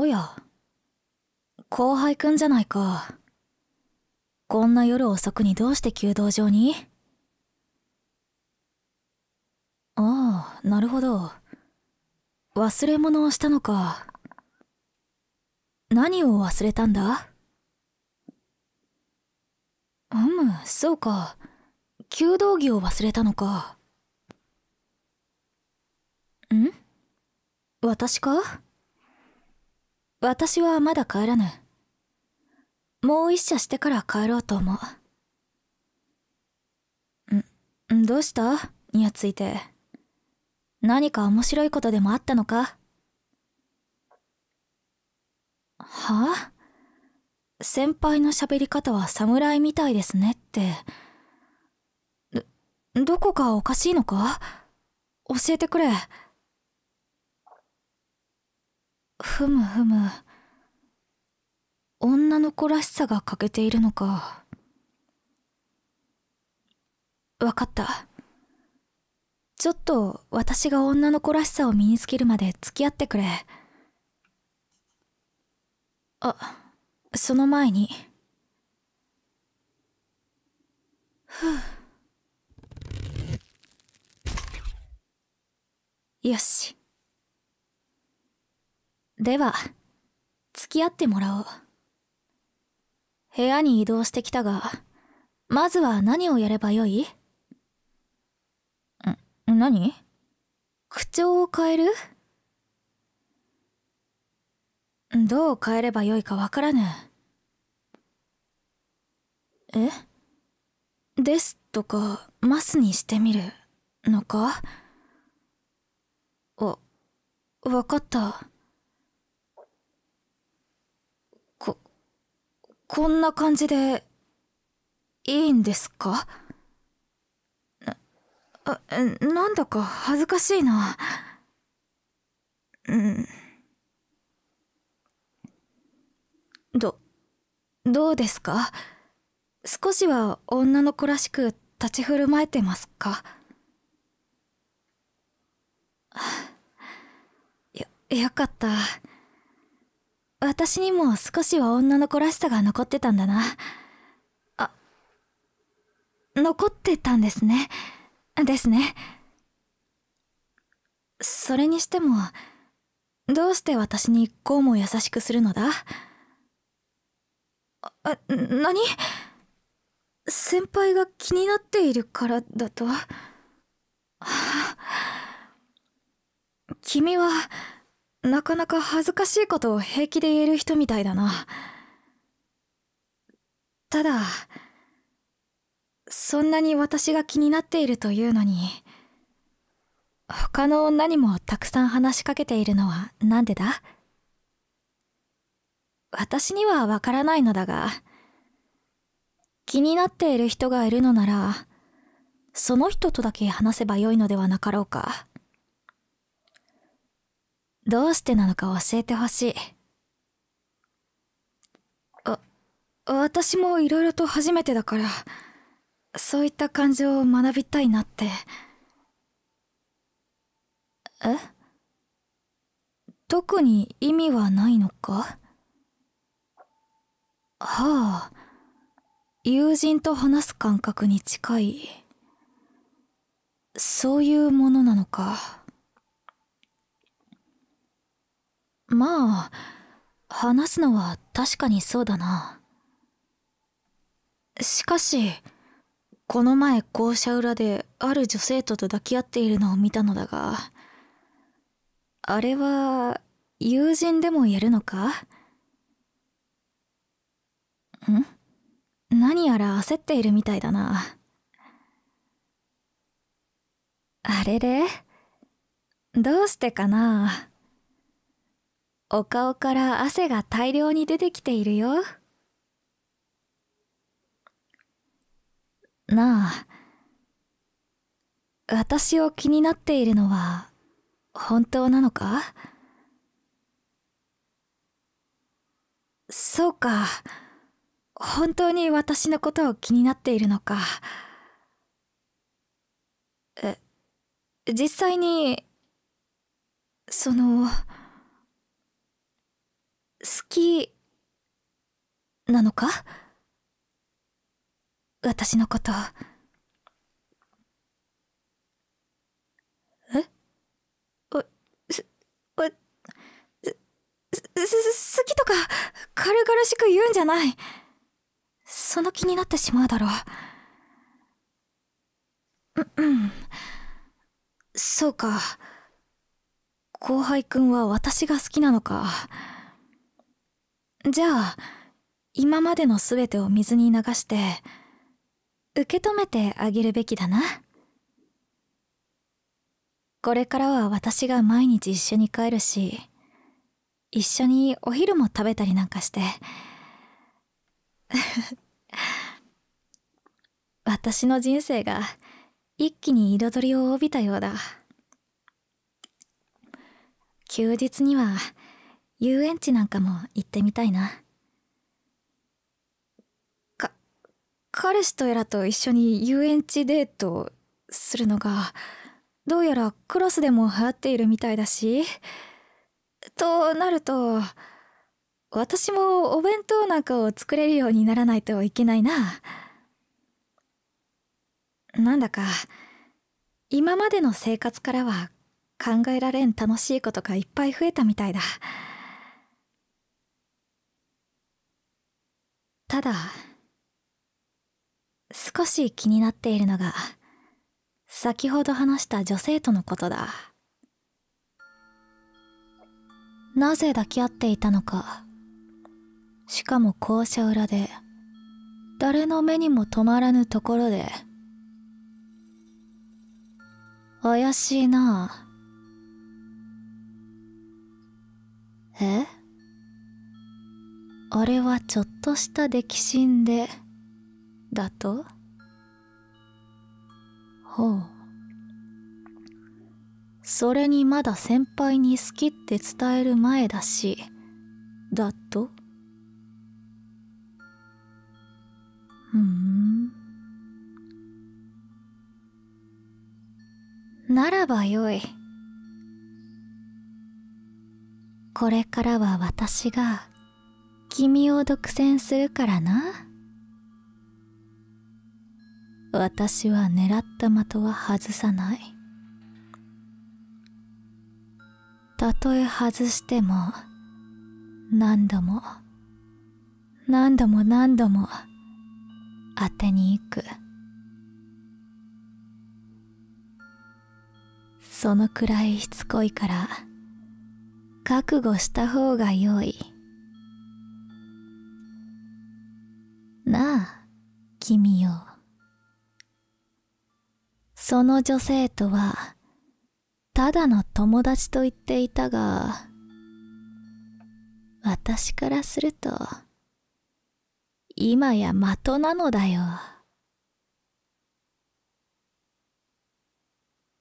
おや後輩くんじゃないかこんな夜遅くにどうして弓道場にああなるほど忘れ物をしたのか何を忘れたんだうむそうか弓道着を忘れたのかん私か私はまだ帰らぬもう一社してから帰ろうと思うんどうしたにやついて何か面白いことでもあったのかはあ先輩の喋り方は侍みたいですねってどこかおかしいのか教えてくれ。ふむふむ女の子らしさが欠けているのか分かったちょっと私が女の子らしさを身につけるまで付き合ってくれあその前にふうよしでは、付き合ってもらおう。部屋に移動してきたが、まずは何をやればよいん、何口調を変えるどう変えればよいかわからぬ。えですとか、ますにしてみるのかあ、わかった。こんな感じでいいんですかななんだか恥ずかしいなうんどどうですか少しは女の子らしく立ち振る舞えてますかよよかった。私にも少しは女の子らしさが残ってたんだなあ残ってたんですねですねそれにしてもどうして私にこうも優しくするのだあ何先輩が気になっているからだと、はあ、君はなかなか恥ずかしいことを平気で言える人みたいだな。ただ、そんなに私が気になっているというのに、他の女にもたくさん話しかけているのはなんでだ私にはわからないのだが、気になっている人がいるのなら、その人とだけ話せばよいのではなかろうか。どうしてなのか教えてほしいあ私もいろいろと初めてだからそういった感情を学びたいなってえ特に意味はないのかはあ友人と話す感覚に近いそういうものなのか。まあ話すのは確かにそうだなしかしこの前校舎裏である女生徒と抱き合っているのを見たのだがあれは友人でもやるのかん何やら焦っているみたいだなあれれどうしてかなお顔から汗が大量に出てきているよなあ私を気になっているのは本当なのかそうか本当に私のことを気になっているのかえ実際にその。好きなのか私のことえおすすす好きとか軽々しく言うんじゃないその気になってしまうだろうううんそうか後輩くんは私が好きなのか。じゃあ今までの全てを水に流して受け止めてあげるべきだなこれからは私が毎日一緒に帰るし一緒にお昼も食べたりなんかして 私の人生が一気に彩りを帯びたようだ休日には遊園地なんかも行ってみたいなか彼氏とやらと一緒に遊園地デートするのがどうやらクロスでも流行っているみたいだしとなると私もお弁当なんかを作れるようにならないといけないななんだか今までの生活からは考えられん楽しいことがいっぱい増えたみたいだ。ただ少し気になっているのが先ほど話した女性とのことだなぜ抱き合っていたのかしかも校舎裏で誰の目にも止まらぬところで怪しいなえこれはちょっとした出来心でだとほうそれにまだ先輩に好きって伝える前だしだとふんならばよいこれからは私が君を独占するからな私は狙った的は外さないたとえ外しても何度も何度も何度も当てに行くそのくらいしつこいから覚悟した方が良いその女性とはただの友達と言っていたが私からすると今や的なのだよ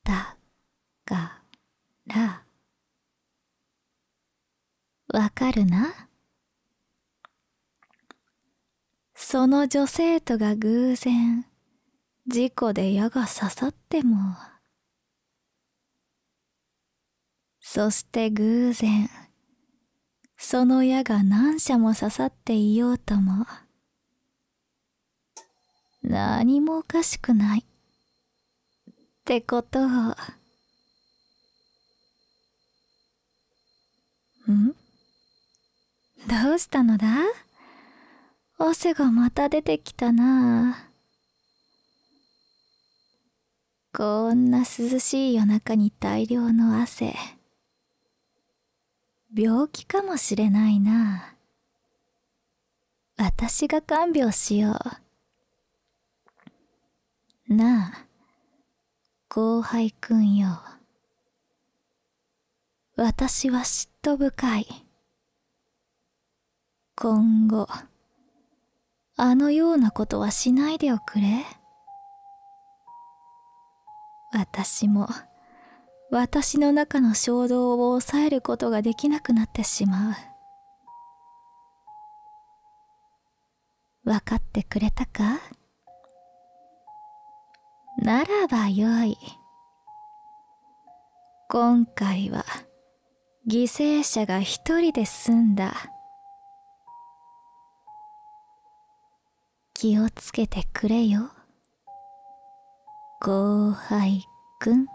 だが、らわかるなその女生徒が偶然事故で矢が刺さってもそして偶然その矢が何社も刺さっていようとも何もおかしくないってことをんどうしたのだ汗がまた出てきたなあこんな涼しい夜中に大量の汗病気かもしれないな私が看病しようなあ後輩くんよ私は嫉妬深い今後あのようなことはしないでおくれ私も私の中の衝動を抑えることができなくなってしまう分かってくれたかならばよい今回は犠牲者が一人で済んだ気をつけてくれよ後輩くん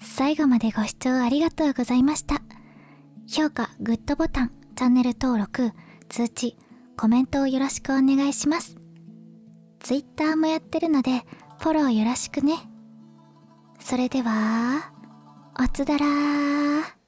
最後までご視聴ありがとうございました評価グッドボタンチャンネル登録通知コメントをよろしくお願いします Twitter もやってるのでフォローよろしくねそれではおつだらー